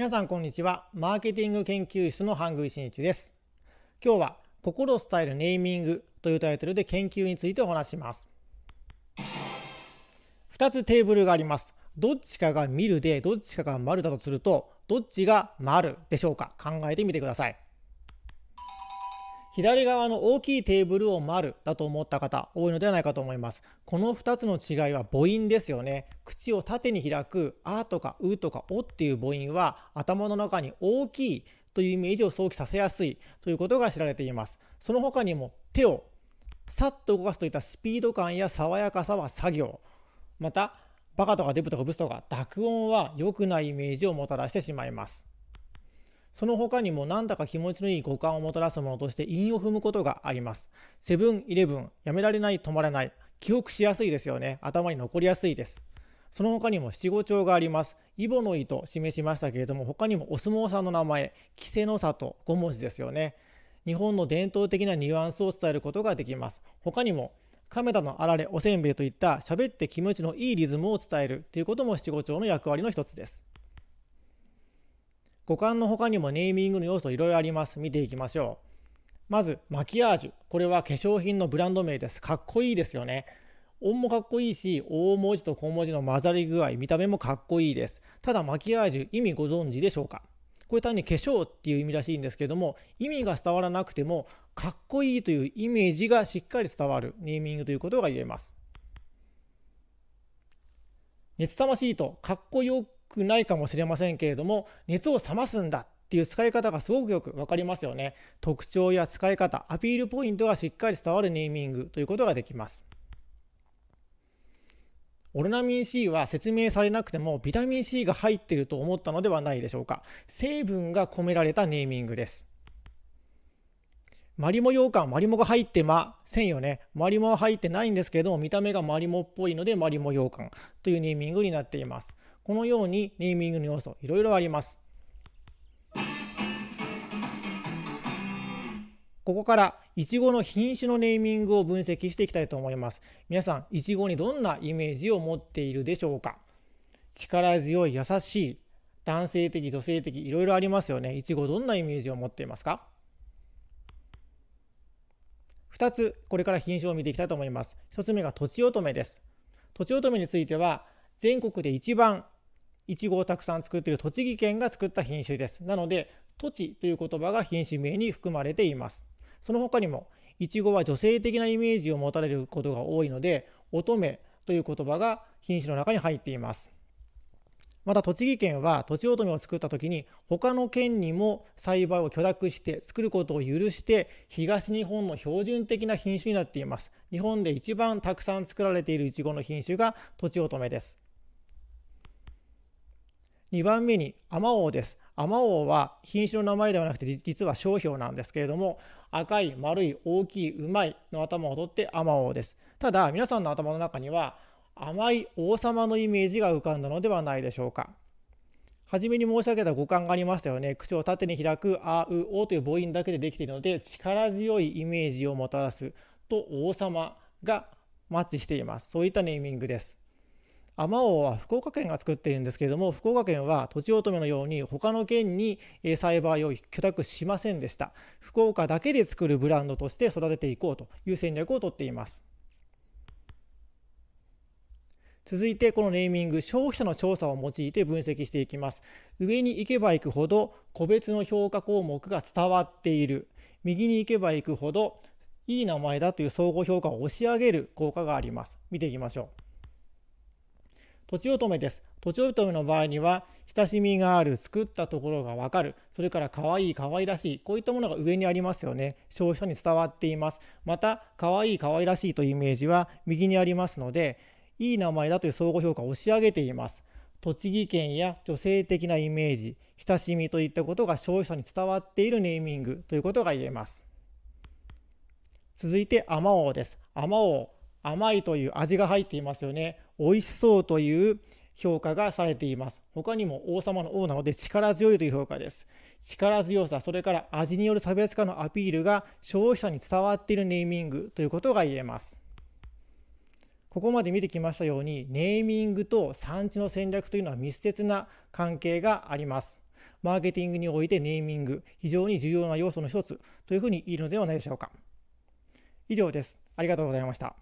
皆さんこんにちはマーケティング研究室のハングイシンです今日は心を伝えるネーミングというタイトルで研究についてお話します2つテーブルがありますどっちかが見るでどっちかが丸だとするとどっちが丸でしょうか考えてみてください左側の大きいテーブルを丸だと思った方多いのではないかと思います。この2つの違いは母音ですよね。口を縦に開くあとかうとかおっていう母音は頭の中に大きいというイメージを想起させやすいということが知られています。その他にも手をさっと動かすといったスピード感や爽やかさは作業。また、バカとかデブとかブスとか濁音は良くないイメージをもたらしてしまいます。その他にも何だか気持ちのいい五感をもたらすものとして韻を踏むことがあります。セブン、イレブン、やめられない、止まらない。記憶しやすいですよね。頭に残りやすいです。その他にも七五調があります。イボの意と示しましたけれども、他にもお相撲さんの名前、稀勢の里、五文字ですよね。日本の伝統的なニュアンスを伝えることができます。他にも、亀田のあられ、おせんべいといった喋って気持ちのいいリズムを伝えるということも七五調の役割の一つです。五感の他にもネーミングの要素いろいろあります。見ていきましょう。まず、マキアージュ。これは化粧品のブランド名です。かっこいいですよね。音もかっこいいし、大文字と小文字の混ざり具合、見た目もかっこいいです。ただ、マキアージュ、意味ご存知でしょうかこれ単に化粧っていう意味らしいんですけども、意味が伝わらなくても、かっこいいというイメージがしっかり伝わるネーミングということが言えます。熱魂とかっこよくないかもしれませんけれども熱を冷ますんだっていう使い方がすごくよく分かりますよね特徴や使い方アピールポイントがしっかり伝わるネーミングということができますオルナミン C は説明されなくてもビタミン C が入っていると思ったのではないでしょうか成分が込められたネーミングですマリモ羊羹、マリモが入ってませんよね。マリモは入ってないんですけども、見た目がマリモっぽいので、マリモ羊羹というネーミングになっています。このようにネーミングの要素、いろいろあります。ここからいちごの品種のネーミングを分析していきたいと思います。皆さん、いちごにどんなイメージを持っているでしょうか力強い、優しい、男性的、女性的、いろいろありますよね。いちごどんなイメージを持っていますか2つこれから品種を見ていきたいと思います。1つ目がとちおとめです。とちおとめについては全国で一番いちごをたくさん作っている栃木県が作った品種です。なのでとちという言葉が品種名に含まれています。その他にもいちごは女性的なイメージを持たれることが多いので乙女という言葉が品種の中に入っています。また栃木県は土地おとめを作った時に他の県にも栽培を許諾して作ることを許して東日本の標準的な品種になっています日本で一番たくさん作られているいちごの品種が土地おとめです2番目にアマオですアマオは品種の名前ではなくて実は商標なんですけれども赤い丸い大きいうまいの頭を取ってアマオですただ皆さんの頭の中には甘い王様のイメージが浮かんだのではないでしょうか。はじめに申し上げた五感がありましたよね。口を縦に開く、あ、う、おという母音だけでできているので、力強いイメージをもたらすと王様がマッチしています。そういったネーミングです。アマオは福岡県が作っているんですけれども、福岡県は土地乙女のように他の県に栽培を許諾しませんでした。福岡だけで作るブランドとして育てていこうという戦略をとっています。続いてこのネーミング消費者の調査を用いて分析していきます上に行けば行くほど個別の評価項目が伝わっている右に行けば行くほどいい名前だという総合評価を押し上げる効果があります見ていきましょう土地とめです。土地とめの場合には、親しみがある、作ったところがわかる、それから可愛い、可愛らしい、こういったものが上にありますよね。消費者に伝わっています。また、可愛い、可愛らしいというイメージは右にありますので、いい名前だという相互評価を押し上げています。栃木県や女性的なイメージ、親しみといったことが消費者に伝わっているネーミングということが言えます。続いて、あまおです。あまおう、甘いという味が入っていますよね。美味しそうという評価がされています。他にも王様の王なので力強いという評価です。力強さ、それから味による差別化のアピールが消費者に伝わっているネーミングということが言えます。ここまで見てきましたようにネーミングと産地の戦略というのは密接な関係があります。マーケティングにおいてネーミング非常に重要な要素の一つというふうに言えるのではないでしょうか。以上です。ありがとうございました。